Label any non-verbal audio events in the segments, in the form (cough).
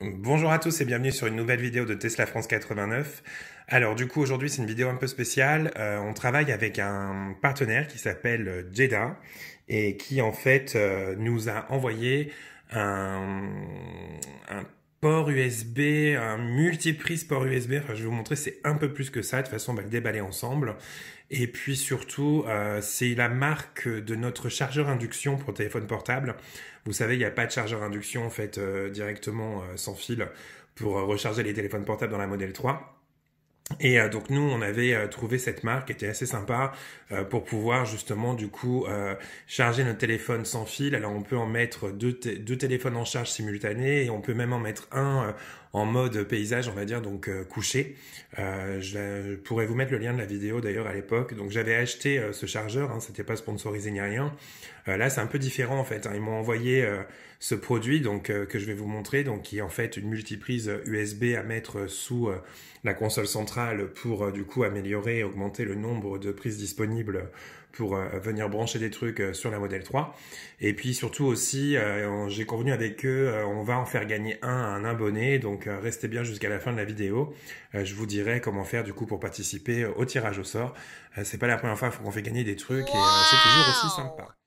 Bonjour à tous et bienvenue sur une nouvelle vidéo de Tesla France 89. Alors du coup aujourd'hui c'est une vidéo un peu spéciale. Euh, on travaille avec un partenaire qui s'appelle euh, Jeda et qui en fait euh, nous a envoyé un, un port USB, un multiprise port USB. Enfin, je vais vous montrer, c'est un peu plus que ça. De toute façon, on va le déballer ensemble. Et puis surtout, euh, c'est la marque de notre chargeur induction pour téléphone portable. Vous savez, il n'y a pas de chargeur induction en fait euh, directement euh, sans fil pour recharger les téléphones portables dans la modèle 3. Et euh, donc nous, on avait euh, trouvé cette marque qui était assez sympa euh, pour pouvoir justement du coup charger notre téléphone sans fil. Alors on peut en mettre deux, deux téléphones en charge simultanée et on peut même en mettre un en mode paysage, on va dire, donc euh, couché. Euh, je pourrais vous mettre le lien de la vidéo d'ailleurs à l'époque. Donc j'avais acheté euh, ce chargeur, hein, c'était pas sponsorisé ni rien. là c'est un peu différent en fait. Hein. Ils m'ont envoyé ce produit donc que je vais vous montrer, donc qui est en fait une multiprise USB à mettre sous la console centrale pour du coup améliorer, augmenter le nombre de prises disponibles pour euh, venir brancher des trucs euh, sur la modèle 3. Et puis surtout aussi, euh, j'ai convenu avec eux, on va en faire gagner un à un abonné, donc restez bien jusqu'à la fin de la vidéo. je vous dirai comment faire du coup pour participer au tirage au sort. c'est pas la première fois qu'on fait gagner des trucs et c'est toujours aussi sympa.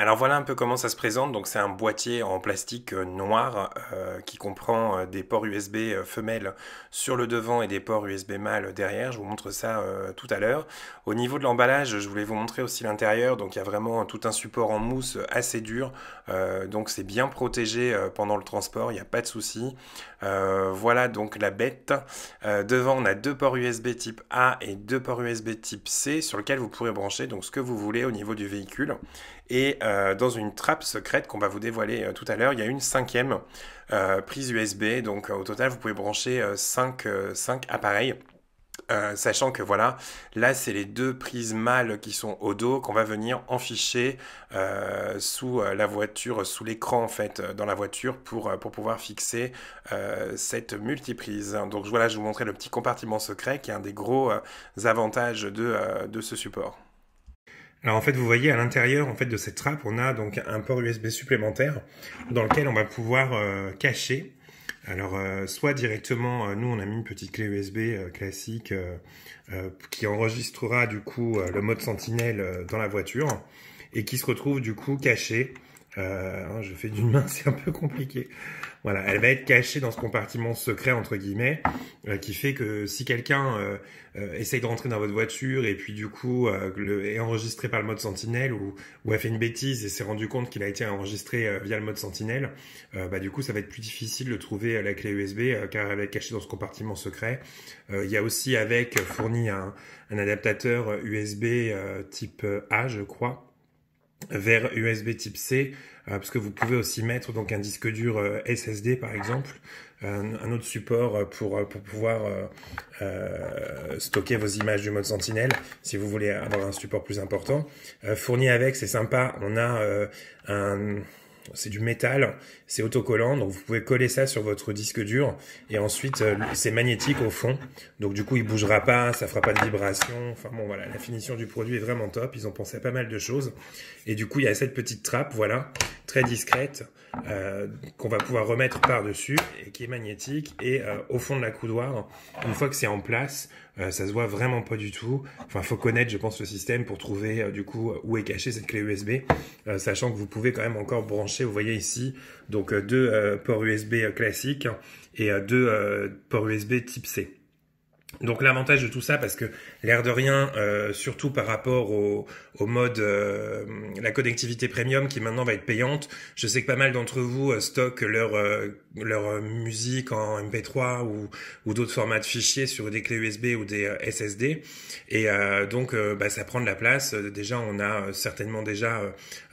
Alors voilà un peu comment ça se présente. Donc c'est un boîtier en plastique euh, noir euh, qui comprend euh, des ports USB femelles sur le devant et des ports USB mâles derrière. Je vous montre ça tout à l'heure. Au niveau de l'emballage, je voulais vous montrer aussi l'intérieur. Donc il y a vraiment tout un support en mousse assez dur. donc c'est bien protégé pendant le transport, il n'y a pas de souci. voilà donc la bête. devant on a deux ports USB type A et deux ports USB type C sur lesquels vous pourrez brancher donc ce que vous voulez au niveau du véhicule. Et euh, dans une trappe secrète qu'on va vous dévoiler euh, tout à l'heure. Il y a une cinquième euh, prise USB, donc au total vous pouvez brancher 5 appareils. sachant que voilà, là c'est les deux prises mâles qui sont au dos qu'on va venir enficher sous la voiture, sous l'écran en fait, dans la voiture pour, pouvoir fixer cette multiprise. Donc voilà, je vous montrer le petit compartiment secret qui est un des gros avantages de ce support. Alors en fait, vous voyez à l'intérieur en fait de cette trappe, on a donc un port USB supplémentaire dans lequel on va pouvoir euh, cacher. Alors euh, soit directement, euh, nous on a mis une petite clé USB classique qui enregistrera du coup le mode sentinelle dans la voiture et qui se retrouve du coup caché. Hein, je fais d'une main, (laughs) c'est un peu compliqué. Voilà, elle va être cachée dans ce compartiment secret entre guillemets, euh, qui fait que si quelqu'un euh, euh, essaye de rentrer dans votre voiture et puis du coup le, est enregistré par le mode sentinelle ou, ou a fait une bêtise et s'est rendu compte qu'il a été enregistré via le mode sentinelle, bah du coup ça va être plus difficile de trouver la clé USB car elle va être cachée dans ce compartiment secret. Il y a aussi avec fourni un adaptateur USB type A, je crois, vers USB type C euh, parce que vous pouvez aussi mettre donc un disque dur euh, SSD par exemple, euh, un, autre support pour, pouvoir stocker vos images du mode Sentinelle si vous voulez avoir un support plus important. fourni avec, c'est sympa, on a un c'est du métal, c'est autocollant, donc vous pouvez coller ça sur votre disque dur et ensuite euh, c'est magnétique au fond, donc du coup il bougera pas, ça fera pas de vibration. Enfin bon voilà, la finition du produit est vraiment top. Ils ont pensé à pas mal de choses et du coup il y a cette petite trappe, voilà, très discrète euh, qu'on va pouvoir remettre par dessus et qui est magnétique et euh, au fond de la coudoir, une fois que c'est en place, ça se voit vraiment pas du tout. Enfin, faut connaître, je pense, le système pour trouver du coup où est cachée cette clé USB, sachant que vous pouvez quand même encore brancher vous voyez ici, donc euh, deux euh, ports USB classiques et euh, deux ports USB type C. Donc l'avantage de tout ça, parce que l'air de rien, euh, surtout par rapport au, au mode euh, la connectivité premium qui maintenant va être payante, je sais que pas mal d'entre vous euh, stockent leur euh, leur musique en MP3 ou, ou d'autres formats de fichiers sur des clés USB ou des SSD, et donc bah, ça prend de la place. Déjà, on a certainement déjà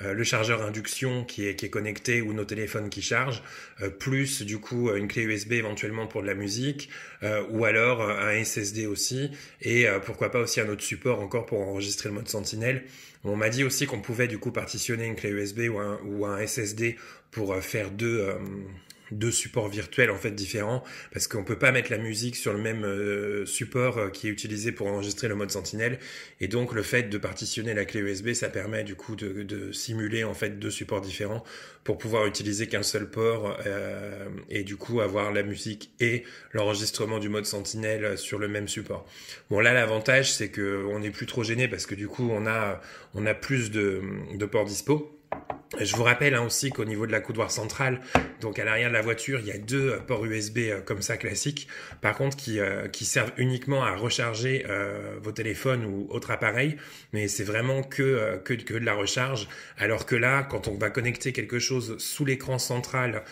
le chargeur induction qui est qui est connecté ou nos téléphones qui chargent, plus du coup une clé USB éventuellement pour de la musique, ou alors un SSD aussi, et euh, pourquoi pas aussi un autre support encore pour enregistrer le mode Sentinel. On m'a dit aussi qu'on pouvait du coup partitionner une clé USB ou un SSD pour euh, faire deux, euh, deux supports virtuels en fait différents parce qu'on peut pas mettre la musique sur le même euh, support euh, qui est utilisé pour enregistrer le mode Sentinelle et donc le fait de partitionner la clé USB ça permet du coup de, simuler en fait deux supports différents pour pouvoir utiliser qu'un seul port euh, et du coup avoir la musique et l'enregistrement du mode Sentinelle sur le même support. Bon là l'avantage c'est que on n'est plus trop gêné parce que du coup on a on a plus de, de ports dispo je vous rappelle hein, aussi qu'au niveau de la coudoir centrale, donc à l'arrière de la voiture, il y a deux euh, ports USB euh, comme ça classiques, par contre qui, euh, qui servent uniquement à recharger euh, vos téléphones ou autres appareils, mais c'est vraiment que, que, que, de la recharge, alors que là, quand on va connecter quelque chose sous l'écran central,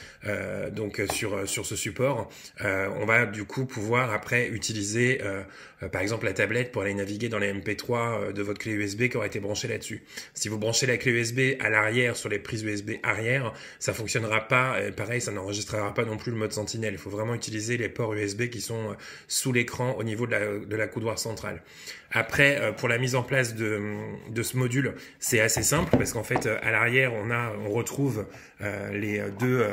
donc sur, sur ce support, on va du coup pouvoir après utiliser par exemple la tablette pour aller naviguer dans les MP3 de votre clé USB qui aura été branchée là-dessus. Si vous branchez la clé USB à l'arrière les prises USB arrière, ça fonctionnera pas. pareil, ça n'enregistrera pas non plus le mode sentinelle. Il faut vraiment utiliser les ports USB qui sont euh, sous l'écran au niveau de la, de coudoir centrale. Après, euh, pour la mise en place de, ce module, c'est assez simple parce qu'en fait, euh, à l'arrière, on a, on retrouve les deux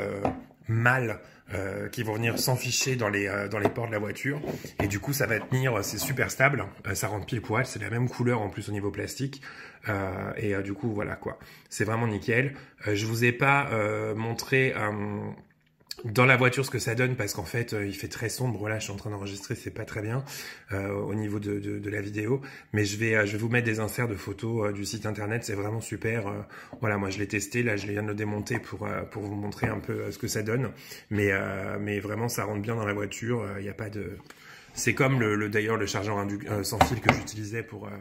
mâles euh, qui vont venir s'enficher dans, les euh, dans les ports de la voiture. Et du coup, ça va tenir, euh, c'est super stable, ça rentre pile poil, c'est la même couleur en plus au niveau plastique. et du coup, voilà quoi, c'est vraiment nickel. je vous ai pas montré... un dans la voiture ce que ça donne parce qu'en fait euh, il fait très sombre là je suis en train d'enregistrer c'est pas très bien euh, au niveau de, de, la vidéo mais je vais euh, je vais vous mettre des inserts de photos du site internet c'est vraiment super voilà moi je l'ai testé là je viens de le démonter pour pour vous montrer un peu ce que ça donne mais mais vraiment ça rentre bien dans la voiture il n'y a pas de c'est comme le, d'ailleurs le chargeur euh, sans fil que j'utilisais pour, euh,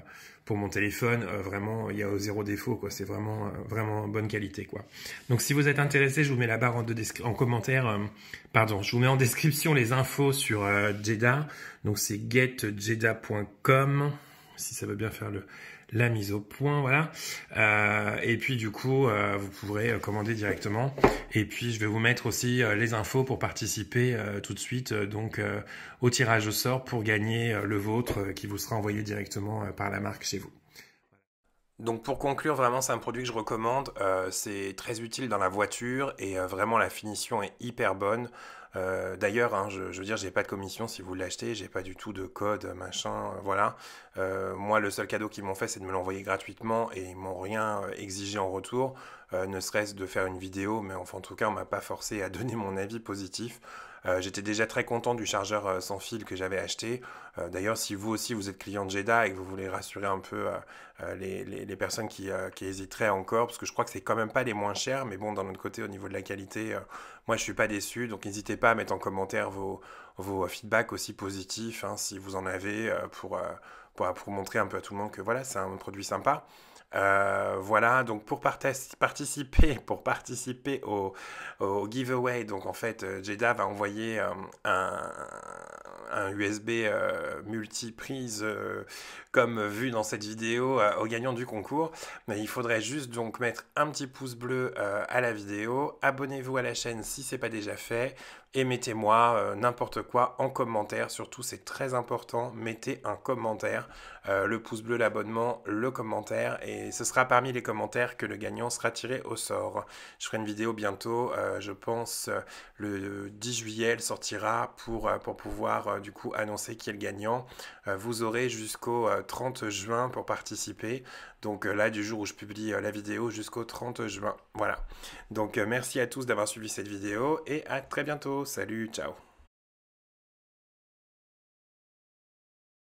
pour mon téléphone. Euh, vraiment, il y a zéro défaut. quoi. C'est vraiment vraiment bonne qualité. quoi. Donc si vous êtes intéressé, je vous mets la barre en, commentaire. pardon, je vous mets en description les infos sur JEDA. Donc c'est getjeda.com. si ça veut bien faire le, la mise au point, voilà. Euh, et puis du coup, euh, vous pourrez euh, commander directement. Et puis je vais vous mettre aussi les infos pour participer tout de suite donc au tirage au sort pour gagner le vôtre qui vous sera envoyé directement par la marque chez vous. Donc pour conclure, vraiment c'est un produit que je recommande. c'est très utile dans la voiture et vraiment la finition est hyper bonne. Euh, d'ailleurs, hein, je, veux dire, j'ai pas de commission si vous l'achetez, j'ai pas du tout de code, machin, euh, voilà. Euh, moi, le seul cadeau qu'ils m'ont fait, c'est de me l'envoyer gratuitement et ils m'ont rien exigé en retour, ne serait-ce de faire une vidéo, mais enfin, en tout cas, on m'a pas forcé à (laughs) donner mon avis positif. Euh, j'étais déjà très content du chargeur euh, sans fil que j'avais acheté. Euh, d'ailleurs, si vous aussi vous êtes client de Jeda et que vous voulez rassurer un peu les, les, personnes qui, qui, hésiteraient encore, parce que je crois que c'est quand même pas les moins chers, mais bon, d'un autre côté, au niveau de la qualité, moi je suis pas déçu. Donc n'hésitez pas à mettre en commentaire vos, vos feedbacks aussi positifs, hein, si vous en avez, pour, pour, pour montrer un peu à tout le monde que voilà, c'est un produit sympa. Euh, voilà, donc pour participer, (laughs) pour participer au, giveaway, donc en fait, euh, Jeda va envoyer euh, un, un USB euh, multiprise euh, comme vu dans cette vidéo euh, au gagnant du concours. Mais il faudrait juste donc mettre un petit pouce bleu à la vidéo, abonnez-vous à la chaîne si c'est pas déjà fait et mettez-moi n'importe quoi en commentaire. Surtout, c'est très important. Mettez un commentaire, le pouce bleu, l'abonnement, le commentaire, et ce sera parmi les commentaires que le gagnant sera tiré au sort. Je ferai une vidéo bientôt, je pense le 10 juillet, elle sortira pour, pour pouvoir du coup annoncer qui est le gagnant. Euh, vous aurez jusqu'au 30 euh, juin pour participer. Donc euh, là, du jour où je publie la vidéo jusqu'au 30 juin. Voilà. Donc merci à tous d'avoir suivi cette vidéo et à très bientôt. Salut, ciao.